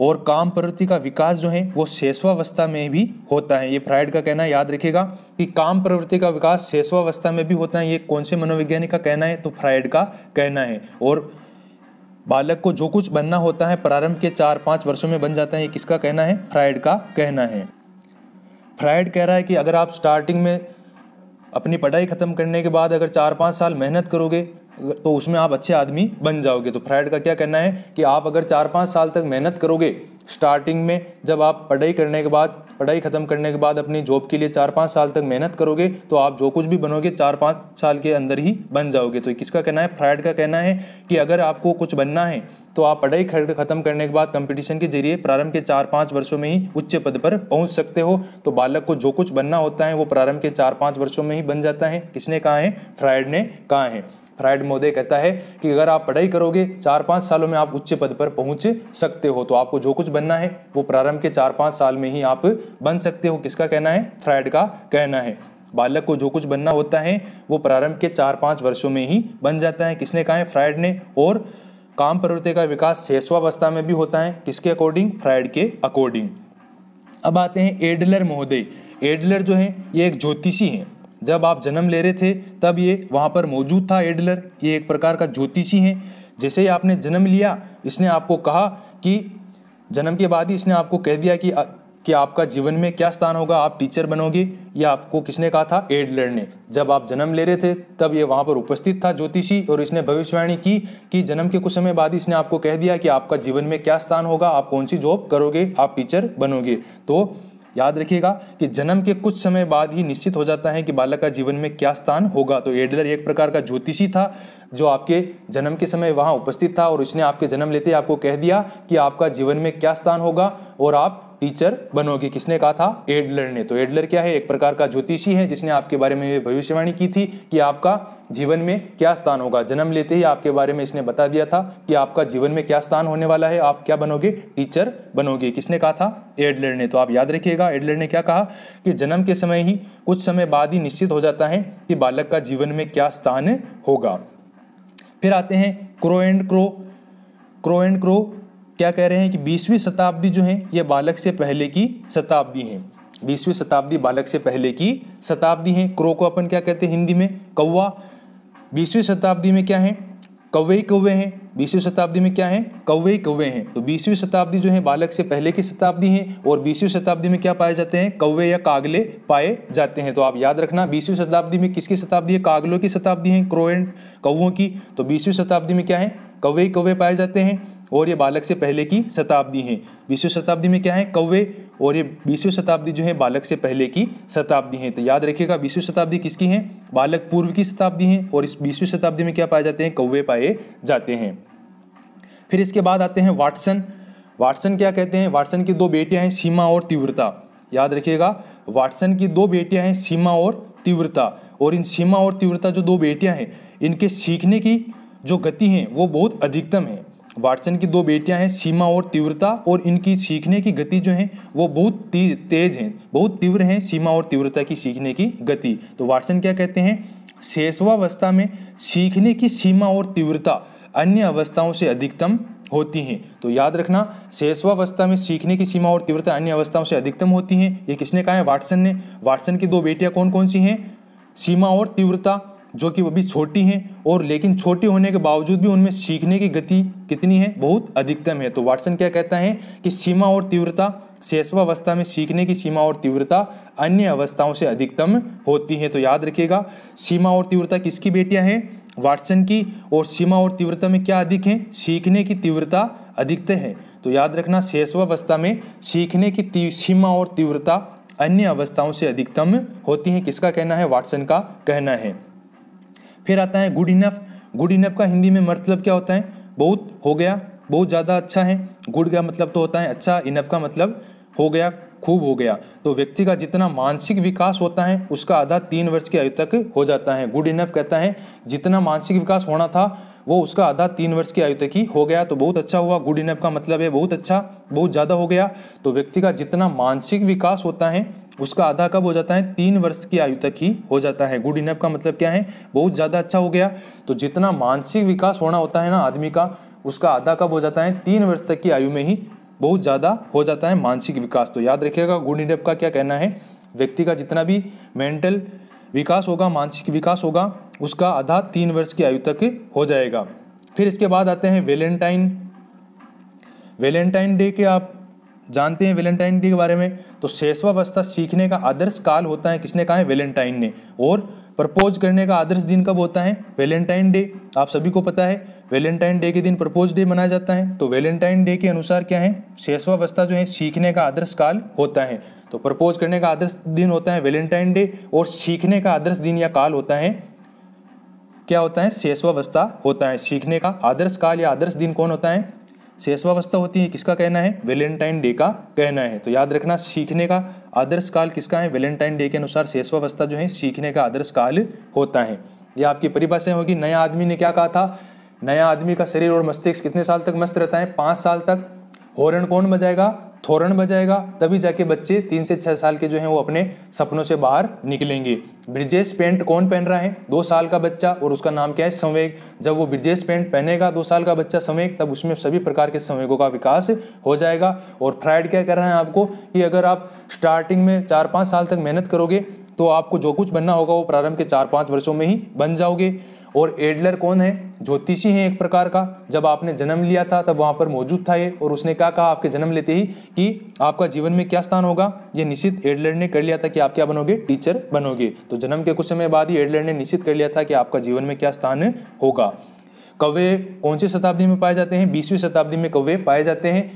और काम प्रवृत्ति का विकास जो है वो शेषवावस्था में भी होता है ये फ्राइड का कहना याद रखिएगा कि काम प्रवृत्ति का विकास शेषवावस्था में भी होता है ये कौन से मनोवैज्ञानिक का कहना है तो फ्राइड का कहना है और बालक को जो कुछ बनना होता है प्रारंभ के चार पाँच वर्षों में बन जाता है ये किसका कहना है फ्राइड का कहना है फ्राइड कह रहा है कि अगर आप स्टार्टिंग में अपनी पढ़ाई ख़त्म करने के बाद अगर चार पाँच साल मेहनत करोगे तो उसमें आप अच्छे आदमी बन जाओगे तो फ्राइड का क्या कहना है कि आप अगर चार पाँच साल तक मेहनत करोगे स्टार्टिंग में जब आप पढ़ाई करने के बाद पढ़ाई ख़त्म करने के बाद अपनी जॉब के लिए चार पाँच साल तक मेहनत करोगे तो आप जो कुछ भी बनोगे चार पाँच साल के अंदर ही बन जाओगे तो किसका कहना है फ्राइड का कहना है कि अगर आपको कुछ बनना है तो आप पढ़ाई खत्म करने के बाद कंपटीशन के जरिए प्रारंभ के चार पाँच वर्षों में ही उच्च पद पर पहुंच सकते हो तो बालक को जो कुछ बनना होता है वो प्रारंभ के चार पाँच वर्षों में ही बन जाता है किसने कहा है फ्राइड ने कहा है फ्राइड महोदय कहता है कि अगर आप पढ़ाई करोगे चार पाँच सालों में आप उच्च पद पर पहुंच सकते हो तो आपको जो कुछ बनना है वो प्रारंभ के चार पाँच साल में ही आप बन सकते हो किसका कहना है फ्राइड का कहना है बालक को जो कुछ बनना होता है वो प्रारंभ के चार पाँच वर्षों में ही बन जाता है किसने कहा है फ्राइड ने और काम प्रवृत्ति का विकास शेषवावस्था में भी होता है किसके अकॉर्डिंग फ्राइड के अकॉर्डिंग अब आते हैं एडलर महोदय एडलर जो है ये एक ज्योतिषी हैं जब आप जन्म ले रहे थे तब ये वहाँ पर मौजूद था एडलर ये एक प्रकार का ज्योतिषी है जैसे ही आपने जन्म लिया इसने आपको कहा कि जन्म के बाद ही इसने आपको कह दिया कि कि आपका जीवन में क्या स्थान होगा आप टीचर बनोगे या आपको किसने कहा था एडलर ने जब आप जन्म ले रहे थे तब ये वहाँ पर उपस्थित था ज्योतिषी और इसने भविष्यवाणी की कि जन्म के कुछ समय बाद ही इसने आपको कह दिया कि आपका जीवन में क्या स्थान होगा आप कौन सी जॉब करोगे आप टीचर बनोगे तो याद रखिएगा कि जन्म के कुछ समय बाद ही निश्चित हो जाता है कि बालक का जीवन में क्या स्थान होगा तो एडलर एक प्रकार का ज्योतिषी था जो आपके जन्म के समय वहाँ उपस्थित था और उसने आपके जन्म लेते आपको कह दिया कि आपका जीवन में क्या स्थान होगा और आप टीचर बनोगे किसने कहा था एडलर ने तो एडलर क्या है एक प्रकार का ज्योतिषी है जिसने आपके बारे में भविष्यवाणी की थी कि आपका जीवन में क्या स्थान होगा जन्म लेते ही आपके बारे में इसने बता दिया था कि आपका जीवन में क्या स्थान होने वाला है आप क्या बनोगे टीचर बनोगे किसने कहा था एडलर ने तो आप याद रखिएगा एडलर ने क्या कहा कि जन्म के समय ही कुछ समय बाद ही निश्चित हो जाता है कि बालक का जीवन में क्या स्थान होगा फिर आते हैं Crow and Crow Crow and Crow क्या कह रहे हैं कि बीसवीं शताब्दी जो है यह बालक से पहले की शताब्दी है बीसवीं शताब्दी बालक से पहले की शताब्दी है क्रो को अपन क्या कहते हैं हिंदी में कौवा बीसवीं शताब्दी में क्या है कौवे कौवे हैं बीसवीं शताब्दी में क्या है कौवे कौवे हैं तो बीसवीं शताब्दी जो है बालक से पहले की शताब्दी है और बीसवीं शताब्दी में क्या पाए जाते हैं कौवे या कागले पाए जाते हैं तो आप याद रखना बीसवीं शताब्दी में किसकी शताब्दी है कागलों की शताब्दी है क्रो एंड कौओं की तो बीसवीं शताब्दी में क्या है कौवे कौवे पाए जाते हैं और ये बालक से पहले की शताब्दी है बीसवीं शताब्दी में क्या है कौवे और ये बीसवीं शताब्दी जो है बालक से पहले की शताब्दी है तो याद रखिएगा बीसवीं शताब्दी किसकी है बालक पूर्व की शताब्दी है और इस बीसवीं शताब्दी में क्या पाए जाते हैं कौवे पाए जाते हैं फिर इसके बाद आते हैं वाटसन वाटसन क्या कहते हैं वाटसन की दो बेटियां हैं सीमा और तीव्रता याद रखिएगा वाटसन की दो बेटियां हैं सीमा और तीव्रता और इन सीमा और तीव्रता जो दो बेटियां हैं इनके सीखने की जो गति है वो बहुत अधिकतम है वाटसन की दो बेटियां हैं सीमा और तीव्रता और इनकी सीखने की गति जो है वो बहुत तेज हैं बहुत तीव्र हैं सीमा और तीव्रता की सीखने की गति तो वाटसन क्या कहते हैं शेषवावस्था में सीखने की सीमा और तीव्रता अन्य अवस्थाओं से अधिकतम होती हैं तो याद रखना शेषवावस्था में सीखने की सीमा और तीव्रता अन्य अवस्थाओं से अधिकतम होती हैं ये किसने कहा है वाटसन ने वाटसन की दो बेटियाँ कौन कौन सी हैं सीमा और तीव्रता जो कि अभी छोटी हैं और लेकिन छोटी होने के बावजूद भी उनमें सीखने की गति कितनी है बहुत अधिकतम है तो वाटसन क्या कहता है कि सीमा और तीव्रता शेषवावस्था में सीखने की सीमा और तीव्रता अन्य अवस्थाओं से अधिकतम होती है तो याद रखिएगा सीमा और तीव्रता किसकी बेटियाँ हैं वाटसन की और सीमा और तीव्रता में क्या अधिक है सीखने की तीव्रता अधिकतम है तो याद रखना शेषवावस्था में सीखने की सीमा और तीव्रता अन्य अवस्थाओं से अधिकतम होती हैं किसका कहना है वाटसन का कहना है फिर आता है गुड इनफ गुड इनफ का हिंदी में मतलब क्या होता है बहुत हो गया बहुत ज़्यादा अच्छा है गुड का मतलब तो होता है अच्छा इनफ का मतलब हो गया खूब हो गया तो व्यक्ति का जितना मानसिक विकास होता है उसका आधा तीन वर्ष की आयु तक हो जाता है गुड इनफ कहता है जितना मानसिक विकास होना था वो उसका आधा तीन वर्ष की आयु तक ही हो गया तो बहुत अच्छा हुआ गुड इनफ का मतलब है बहुत अच्छा बहुत ज़्यादा हो गया तो व्यक्ति का जितना मानसिक विकास होता है उसका आधा कब हो जाता है तीन वर्ष की आयु तक ही हो जाता है गुड इनफ का मतलब क्या है बहुत ज़्यादा अच्छा हो गया तो जितना मानसिक विकास होना होता है ना आदमी का उसका आधा कब हो जाता है तीन वर्ष तक की आयु में ही बहुत ज़्यादा हो जाता है मानसिक विकास तो याद रखिएगा गुड इनअप का क्या कहना है व्यक्ति का जितना भी मेंटल विकास होगा मानसिक विकास होगा उसका आधा तीन वर्ष की आयु तक हो जाएगा फिर इसके बाद आते हैं वेलेंटाइन वेलेंटाइन डे के आप जानते हैं वेलेंटाइन डे के बारे में तो शेषवावस्था सीखने का आदर्श काल होता है किसने कहा है वेलेंटाइन ने और प्रपोज करने का आदर्श दिन कब होता है वेलेंटाइन डे आप सभी को पता है वेलेंटाइन डे के दिन प्रपोज डे मनाया जाता है तो वेलेंटाइन डे के अनुसार क्या है शेषवावस्था जो है सीखने का आदर्श काल होता है तो प्रपोज करने का आदर्श दिन होता है वेलेंटाइन डे और सीखने का आदर्श दिन या काल होता है क्या होता है शेषवावस्था होता है सीखने का आदर्श काल या आदर्श दिन कौन होता है शेषवावस्था होती है किसका कहना है वेलेंटाइन डे का कहना है तो याद रखना सीखने का आदर्श काल किसका है वेलेंटाइन डे के अनुसार शेषवावस्था जो है सीखने का आदर्श काल होता है यह आपकी परिभाषा होगी नया आदमी ने क्या कहा था नया आदमी का शरीर और मस्तिष्क कितने साल तक मस्त रहता है पाँच साल तक होरण कौन बजाएगा थोरन बजाएगा तभी जाके बच्चे तीन से छः साल के जो हैं वो अपने सपनों से बाहर निकलेंगे ब्रिजेश पेंट कौन पहन रहा है दो साल का बच्चा और उसका नाम क्या है संवेग जब वो ब्रिजेश पेंट पहनेगा दो साल का बच्चा संवेग तब उसमें सभी प्रकार के संवेगों का विकास हो जाएगा और फ्राइड क्या कर रहे हैं आपको कि अगर आप स्टार्टिंग में चार पाँच साल तक मेहनत करोगे तो आपको जो कुछ बनना होगा वो प्रारंभ के चार पाँच वर्षों में ही बन जाओगे और एडलर कौन है ज्योतिषी हैं एक प्रकार का जब आपने जन्म लिया था तब वहाँ पर मौजूद था ये और उसने क्या कहा आपके जन्म लेते ही कि आपका जीवन में क्या स्थान होगा ये निश्चित एडलर ने कर लिया था कि आप क्या बनोगे टीचर बनोगे तो जन्म के कुछ समय बाद ही एडलर ने निश्चित कर लिया था कि आपका जीवन में क्या स्थान होगा कौवे कौन सी शताब्दी में पाए जाते हैं बीसवीं शताब्दी में कौवे पाए जाते हैं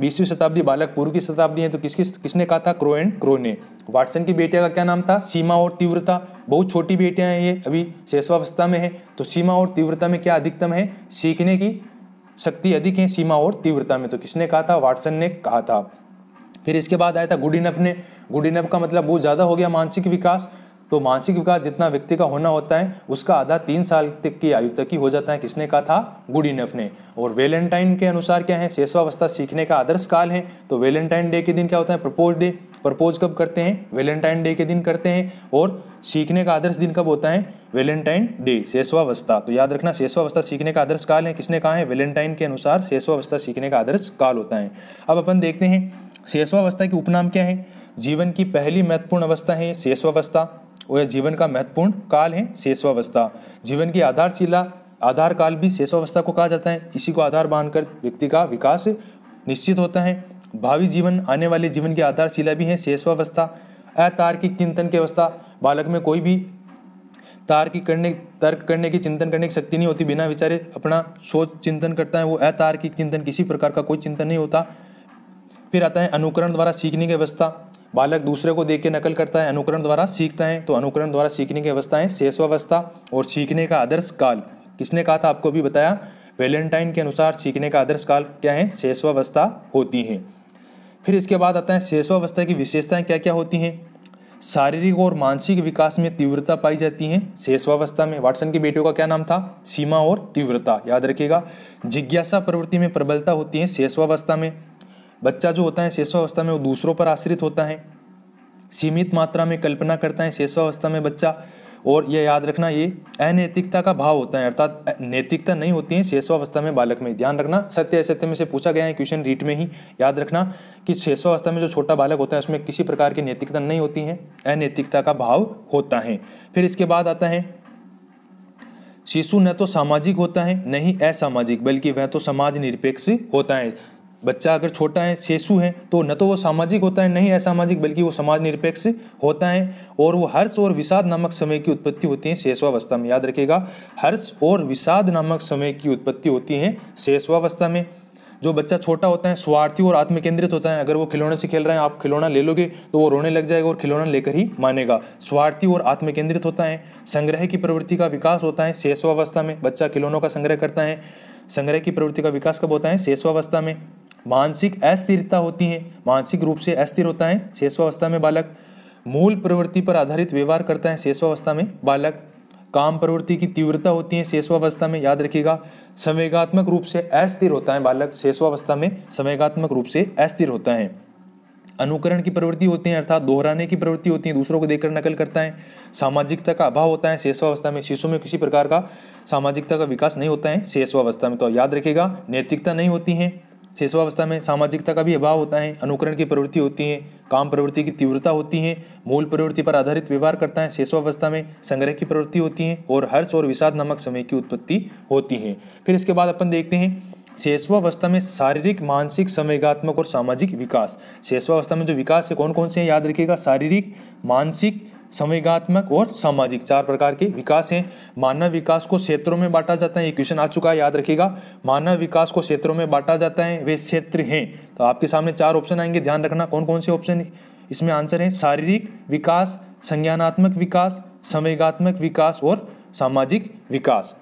बीसवीं शताब्दी बालक पूर्व की शताब्दी है तो किसकी किसने कहा था क्रो एंड क्रो ने वाटसन की बेटिया का क्या नाम था सीमा और तीव्रता बहुत छोटी बेटियां हैं ये अभी शेषवावस्था में है तो सीमा और तीव्रता में क्या अधिकतम है सीखने की शक्ति अधिक है सीमा और तीव्रता में तो किसने कहा था वाटसन ने कहा था फिर इसके बाद आया था गुड इनफ ने गुड इनफ का मतलब बहुत ज़्यादा हो गया मानसिक विकास तो मानसिक विकास जितना व्यक्ति का होना होता है उसका आधा तीन साल तक की आयु तक ही हो जाता है किसने कहा था गुड इनफ ने और वेलेंटाइन के अनुसार क्या है शेषवावस्था सीखने का आदर्श काल है तो वेलेंटाइन डे के दिन क्या होता है प्रपोज डे प्रपोज कब करते हैं वेलेंटाइन डे के दिन करते हैं और सीखने का आदर्श दिन कब होता है वेलेंटाइन डे शेषवावस्था तो याद रखना शेषवावस्था सीखने का आदर्श काल है किसने कहा है वेलेंटाइन के अनुसार शेषवावस्था सीखने का आदर्श काल होता है अब अपन देखते हैं शेषवावस्था की उपनाम क्या है जीवन की पहली महत्वपूर्ण अवस्था है शेषवावस्था वह जीवन का महत्वपूर्ण काल है शेषवावस्था जीवन की आधारशिला आधार काल भी शेषवावस्था को कहा जाता है इसी को आधार मानकर व्यक्ति का विकास निश्चित होता है भावी जीवन आने वाले जीवन की आधारशिला भी है शेषवावस्था अतार्किक चिंतन की अवस्था बालक में कोई भी तार्किक करने तर्क करने की चिंतन करने की शक्ति नहीं होती बिना विचारे अपना सोच चिंतन करता है वो अतार्किक चिंतन किसी प्रकार का कोई चिंतन नहीं होता फिर आता है अनुकरण द्वारा सीखने की अवस्था बालक दूसरे को देख के नकल करता है अनुकरण द्वारा सीखता है तो अनुकरण द्वारा सीखने की अवस्थाएं शेषवावस्था और सीखने का आदर्श काल किसने कहा था आपको भी बताया वैलेंटाइन के अनुसार सीखने का आदर्श काल क्या है शेषवावस्था होती है फिर इसके बाद आता है शेषवावस्था की विशेषताएं क्या क्या होती हैं शारीरिक और मानसिक विकास में तीव्रता पाई जाती है शेषवावस्था में वाटसन की बेटियों का क्या नाम था सीमा और तीव्रता याद रखिएगा जिज्ञासा प्रवृत्ति में प्रबलता होती है शेषवावस्था में बच्चा जो होता है शेषावस्था में वो दूसरों पर आश्रित होता है सीमित मात्रा में कल्पना करता है शेषावस्था में बच्चा और यह याद रखना ये अनैतिकता का भाव होता है अर्थात नैतिकता नहीं होती है शेषवावस्था में बालक में ध्यान रखना सत्य असत्य में से पूछा गया है क्वेश्चन रीट में ही याद रखना कि शेषवावस्था में जो छोटा बालक होता है उसमें किसी प्रकार की नैतिकता नहीं होती है अनैतिकता का भाव होता है फिर इसके बाद आता है शिशु न तो सामाजिक होता है न ही असामाजिक बल्कि वह तो समाज निरपेक्ष होता है बच्चा अगर छोटा है शेषु है तो न तो वो सामाजिक होता है नहीं असामाजिक बल्कि वो समाज निरपेक्ष होता है और वो हर्ष और विषाद नामक समय की उत्पत्ति होती है शेषवावस्था में याद रखेगा हर्ष और विषाद नामक समय की उत्पत्ति होती है शेषवावस्था में जो बच्चा छोटा होता है स्वार्थी और आत्म केंद्रित होता है अगर वो खिलौने से खेल रहे हैं आप खिलौना ले लोगे तो वो रोने लग जाएगा और खिलौना लेकर ही मानेगा स्वार्थी और आत्म केंद्रित होता है संग्रह की प्रवृत्ति का विकास होता है शेषवावस्था में बच्चा खिलौनों का संग्रह करता है संग्रह की प्रवृत्ति का विकास कब होता है शेषवावस्था में मानसिक अस्थिरता होती है मानसिक रूप से अस्थिर होता है शेषवावस्था में बालक मूल प्रवृत्ति पर आधारित व्यवहार करता है शेषवावस्था में बालक काम प्रवृत्ति की तीव्रता होती है शेषवावस्था में याद रखिएगा संवेगात्मक रूप से अस्थिर होता है बालक शेषवावस्था में संवेगात्मक रूप से अस्थिर होता है अनुकरण की प्रवृत्ति होती है अर्थात दोहराने की प्रवृत्ति होती है दूसरों को देखकर नकल करता है सामाजिकता का अभाव होता है शेषवावस्था में शिशु में किसी प्रकार का सामाजिकता का विकास नहीं होता है शेषवावस्था में तो याद रखेगा नैतिकता नहीं होती है शेषवावस्था में सामाजिकता का भी अभाव होता है अनुकरण की प्रवृत्ति होती है काम प्रवृत्ति की तीव्रता होती है मूल प्रवृत्ति पर आधारित व्यवहार करता है शेषवावस्था में संग्रह की प्रवृत्ति होती है और हर्ष और विषाद नामक समय की उत्पत्ति होती है फिर इसके बाद अपन देखते हैं शेषवावस्था में शारीरिक मानसिक संवेगात्मक और सामाजिक विकास शेषवावस्था में जो विकास है कौन कौन से हैं याद रखिएगा शारीरिक मानसिक संवेगात्मक और सामाजिक चार प्रकार के विकास हैं मानव विकास को क्षेत्रों में बांटा जाता है ये क्वेश्चन आ चुका है याद रखिएगा मानव विकास को क्षेत्रों में बांटा जाता है वे क्षेत्र हैं तो आपके सामने चार ऑप्शन आएंगे ध्यान रखना कौन कौन से ऑप्शन इसमें आंसर है शारीरिक विकास संज्ञानात्मक विकास संवेगात्मक विकास और सामाजिक विकास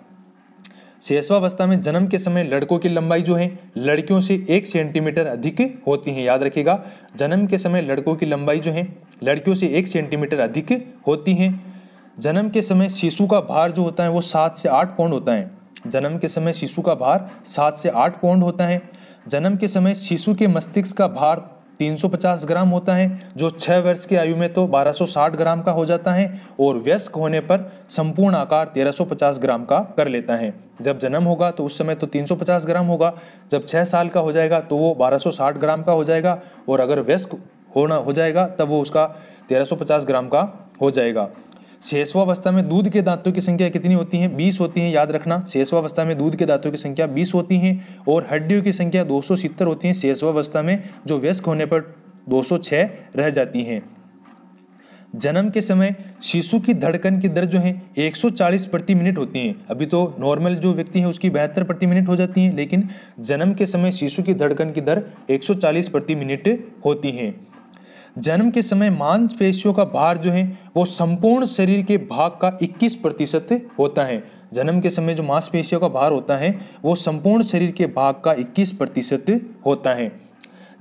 शेषवावस्था में जन्म के समय लड़कों की लंबाई जो है लड़कियों से एक सेंटीमीटर अधिक होती है याद रखिएगा जन्म के समय लड़कों की लंबाई जो है लड़कियों से एक सेंटीमीटर अधिक होती है जन्म के समय शिशु का भार जो होता है वो सात से आठ पौंड होता है जन्म के समय शिशु का भार सात से आठ पौंड होता है जन्म के समय शिशु के मस्तिष्क का भार 350 ग्राम होता है जो 6 वर्ष की आयु में तो 1260 ग्राम का हो जाता है और व्यस्क होने पर संपूर्ण आकार 1350 ग्राम का कर लेता है जब जन्म होगा तो उस समय तो 350 ग्राम होगा जब 6 साल का हो जाएगा तो वो 1260 ग्राम का हो जाएगा और अगर व्यस्क होना हो जाएगा तब वो उसका 1350 ग्राम का हो जाएगा शेषवावस्था में दूध के दांतों की संख्या कितनी होती है बीस होती है याद रखना शेषवावस्था में दूध के दांतों की संख्या बीस होती है और हड्डियों की संख्या दो होती है शेषवावस्था में जो व्यस्क होने पर दो रह जाती हैं जन्म के समय शिशु की धड़कन की दर जो है 140 प्रति मिनट होती है अभी तो नॉर्मल जो व्यक्ति है उसकी बहत्तर प्रति मिनट हो जाती है लेकिन जन्म के समय शिशु की धड़कन की दर 140 प्रति मिनट होती है जन्म के समय मांसपेशियों का भार जो है वो संपूर्ण शरीर के भाग का 21 प्रतिशत होता है जन्म के समय जो मांसपेशियों का भार होता है वो संपूर्ण शरीर के भाग का 21 प्रतिशत होता है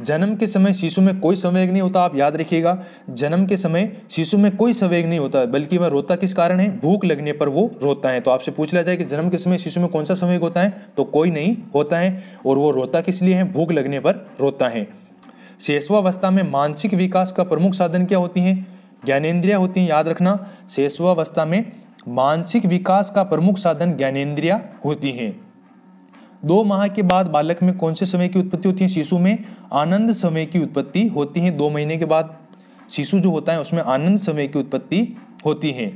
जन्म के समय शिशु में कोई संवेग नहीं होता आप याद रखिएगा जन्म के समय शिशु में कोई संवेग नहीं होता बल्कि वह रोता किस कारण है भूख लगने पर वो रोता है तो आपसे पूछ लिया जाए कि जन्म के समय शिशु में कौन सा संवेग होता है तो कोई नहीं होता है और वो रोता किस लिए है भूख लगने पर रोता है शेषवावस्था में मानसिक विकास का प्रमुख साधन क्या होती है ज्ञानेन्द्रिया होती हैं याद रखना शेषवावस्था में मानसिक विकास का प्रमुख साधन ज्ञानेन्द्रिया होती हैं दो माह के बाद बालक में कौन से समय की उत्पत्ति होती है शिशु में आनंद समय की उत्पत्ति होती है दो महीने के बाद शिशु जो होता है उसमें आनंद समय की उत्पत्ति होती है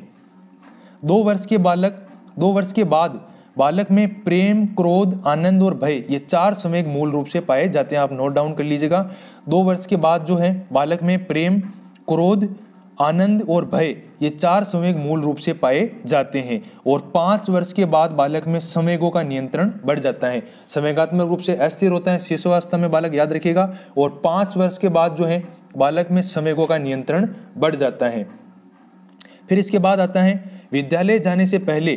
दो वर्ष के बालक दो वर्ष के बाद बालक में प्रेम क्रोध आनंद और भय ये चार संवेग मूल रूप से पाए जाते हैं आप नोट डाउन कर लीजिएगा दो वर्ष के बाद जो है बालक में प्रेम क्रोध आनंद और भय ये चार संवेग मूल रूप से पाए जाते हैं और पाँच वर्ष के बाद बालक में संवेगों का नियंत्रण बढ़ जाता है संवेगात्मक रूप से अस्थिर होता है शिशुवास्था में बालक याद रखेगा और पाँच वर्ष के बाद जो है बालक में संवेगों का नियंत्रण बढ़ जाता है फिर इसके बाद आता है विद्यालय जाने से पहले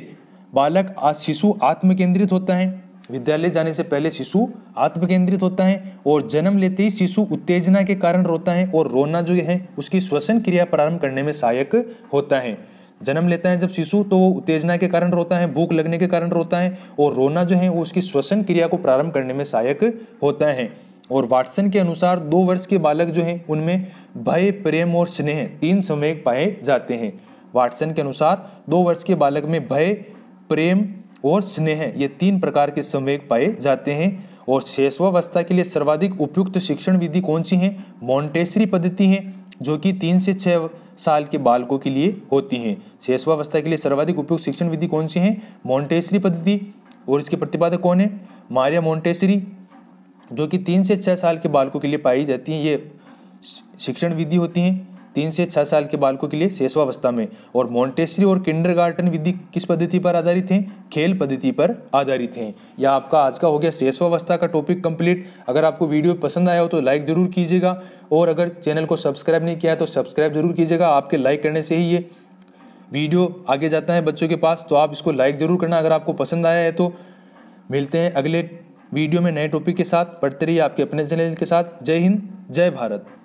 बालक आज शिशु आत्म केंद्रित होता है विद्यालय जाने से पहले शिशु आत्म केंद्रित होता है और जन्म लेते ही शिशु उत्तेजना के कारण रोता है और रोना जो है उसकी श्वसन क्रिया प्रारंभ करने में सहायक होता है जन्म लेता है जब शिशु तो वो उत्तेजना के कारण रोता है भूख लगने के कारण रोता है और रोना जो है वो उसकी श्वसन क्रिया को प्रारंभ करने में सहायक होता है और वाटसन के अनुसार दो वर्ष के बालक जो हैं उनमें भय प्रेम और स्नेह तीन संवेग पाए जाते हैं वाटसन के अनुसार दो वर्ष के बालक में भय प्रेम और स्नेह ये तीन प्रकार के संवेग पाए जाते हैं और शेषवावस्था के लिए सर्वाधिक उपयुक्त शिक्षण विधि कौन सी है मॉन्टेसरी पद्धति है जो कि तीन से छः साल के बालकों के लिए होती हैं शेषवावस्था के लिए सर्वाधिक उपयुक्त शिक्षण विधि कौन सी है मॉन्टेसरी पद्धति और इसके प्रतिपादक कौन है मारिया मॉन्टेसरी जो कि तीन से छः साल के बालकों के लिए पाई जाती हैं ये शिक्षण विधि होती हैं तीन से छः साल के बालकों के लिए शेषवावस्था में और मोन्टेसरी और किंडरगार्टन विधि किस पद्धति पर आधारित हैं खेल पद्धति पर आधारित हैं यह आपका आज का हो गया शेषवावस्था का टॉपिक कंप्लीट अगर आपको वीडियो पसंद आया हो तो लाइक ज़रूर कीजिएगा और अगर चैनल को सब्सक्राइब नहीं किया है तो सब्सक्राइब ज़रूर कीजिएगा आपके लाइक करने से ही ये वीडियो आगे जाता है बच्चों के पास तो आप इसको लाइक ज़रूर करना अगर आपको पसंद आया है तो मिलते हैं अगले वीडियो में नए टॉपिक के साथ पढ़ते रहिए आपके अपने चैनल के साथ जय हिंद जय भारत